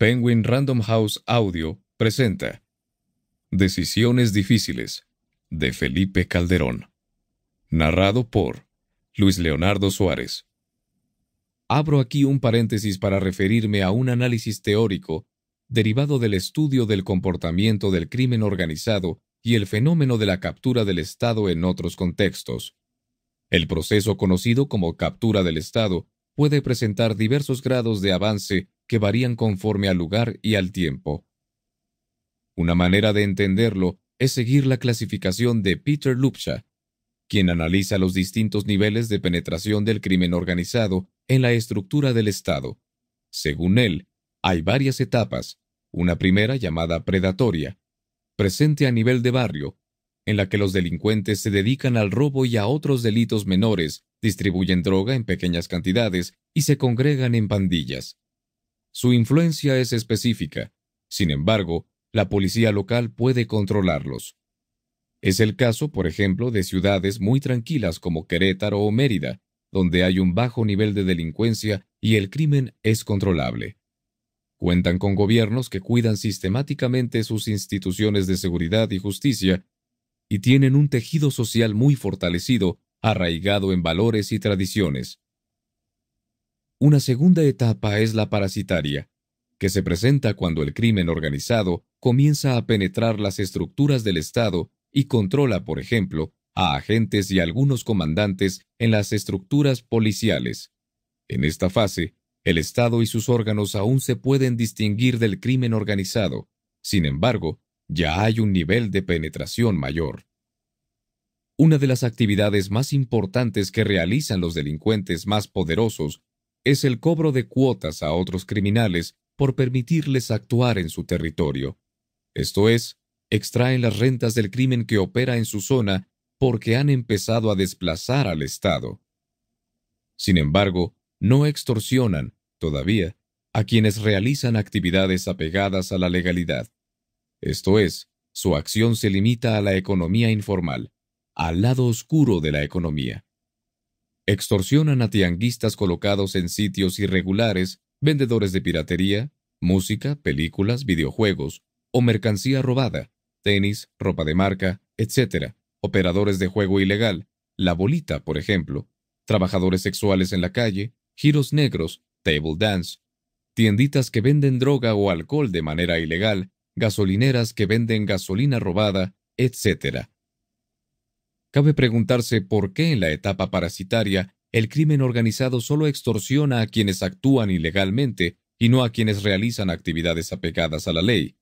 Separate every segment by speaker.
Speaker 1: Penguin Random House Audio presenta Decisiones Difíciles de Felipe Calderón. Narrado por Luis Leonardo Suárez. Abro aquí un paréntesis para referirme a un análisis teórico derivado del estudio del comportamiento del crimen organizado y el fenómeno de la captura del Estado en otros contextos. El proceso conocido como captura del Estado puede presentar diversos grados de avance que varían conforme al lugar y al tiempo. Una manera de entenderlo es seguir la clasificación de Peter Lupsha, quien analiza los distintos niveles de penetración del crimen organizado en la estructura del Estado. Según él, hay varias etapas, una primera llamada predatoria, presente a nivel de barrio, en la que los delincuentes se dedican al robo y a otros delitos menores, distribuyen droga en pequeñas cantidades y se congregan en pandillas. Su influencia es específica, sin embargo, la policía local puede controlarlos. Es el caso, por ejemplo, de ciudades muy tranquilas como Querétaro o Mérida, donde hay un bajo nivel de delincuencia y el crimen es controlable. Cuentan con gobiernos que cuidan sistemáticamente sus instituciones de seguridad y justicia y tienen un tejido social muy fortalecido, arraigado en valores y tradiciones. Una segunda etapa es la parasitaria, que se presenta cuando el crimen organizado comienza a penetrar las estructuras del Estado y controla, por ejemplo, a agentes y algunos comandantes en las estructuras policiales. En esta fase, el Estado y sus órganos aún se pueden distinguir del crimen organizado, sin embargo, ya hay un nivel de penetración mayor. Una de las actividades más importantes que realizan los delincuentes más poderosos es el cobro de cuotas a otros criminales por permitirles actuar en su territorio. Esto es, extraen las rentas del crimen que opera en su zona porque han empezado a desplazar al Estado. Sin embargo, no extorsionan, todavía, a quienes realizan actividades apegadas a la legalidad. Esto es, su acción se limita a la economía informal, al lado oscuro de la economía. Extorsionan a tianguistas colocados en sitios irregulares, vendedores de piratería, música, películas, videojuegos o mercancía robada, tenis, ropa de marca, etc., operadores de juego ilegal, la bolita, por ejemplo, trabajadores sexuales en la calle, giros negros, table dance, tienditas que venden droga o alcohol de manera ilegal, gasolineras que venden gasolina robada, etc. Cabe preguntarse por qué en la etapa parasitaria el crimen organizado solo extorsiona a quienes actúan ilegalmente y no a quienes realizan actividades apegadas a la ley.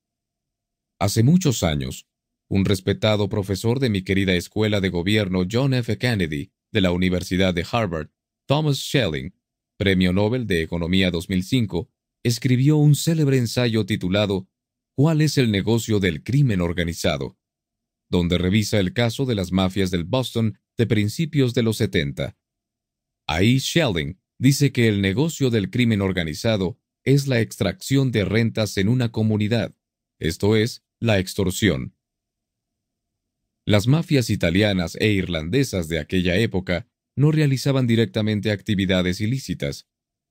Speaker 1: Hace muchos años, un respetado profesor de mi querida escuela de gobierno John F. Kennedy de la Universidad de Harvard, Thomas Schelling, Premio Nobel de Economía 2005, escribió un célebre ensayo titulado ¿Cuál es el negocio del crimen organizado? donde revisa el caso de las mafias del Boston de principios de los 70. Ahí Sheldon dice que el negocio del crimen organizado es la extracción de rentas en una comunidad, esto es, la extorsión. Las mafias italianas e irlandesas de aquella época no realizaban directamente actividades ilícitas,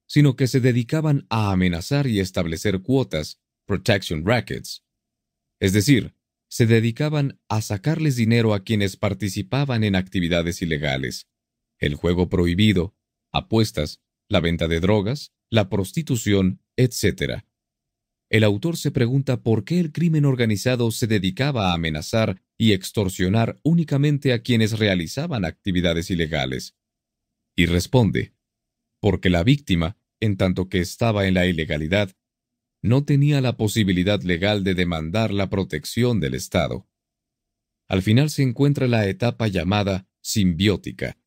Speaker 1: sino que se dedicaban a amenazar y establecer cuotas, protection rackets. Es decir, se dedicaban a sacarles dinero a quienes participaban en actividades ilegales, el juego prohibido, apuestas, la venta de drogas, la prostitución, etc. El autor se pregunta por qué el crimen organizado se dedicaba a amenazar y extorsionar únicamente a quienes realizaban actividades ilegales. Y responde, porque la víctima, en tanto que estaba en la ilegalidad, no tenía la posibilidad legal de demandar la protección del Estado. Al final se encuentra la etapa llamada simbiótica.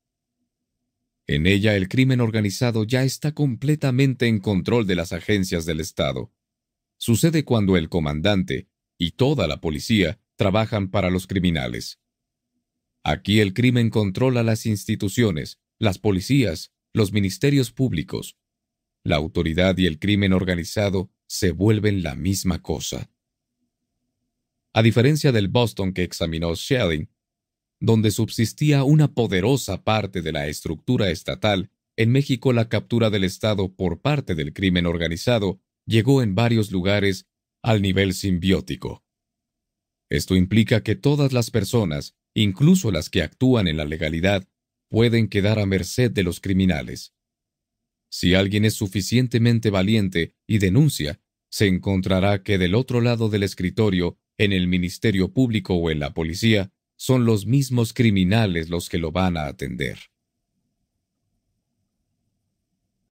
Speaker 1: En ella el crimen organizado ya está completamente en control de las agencias del Estado. Sucede cuando el comandante y toda la policía trabajan para los criminales. Aquí el crimen controla las instituciones, las policías, los ministerios públicos. La autoridad y el crimen organizado se vuelven la misma cosa. A diferencia del Boston que examinó Schelling, donde subsistía una poderosa parte de la estructura estatal, en México la captura del Estado por parte del crimen organizado llegó en varios lugares al nivel simbiótico. Esto implica que todas las personas, incluso las que actúan en la legalidad, pueden quedar a merced de los criminales. Si alguien es suficientemente valiente y denuncia, se encontrará que del otro lado del escritorio, en el Ministerio Público o en la policía, son los mismos criminales los que lo van a atender.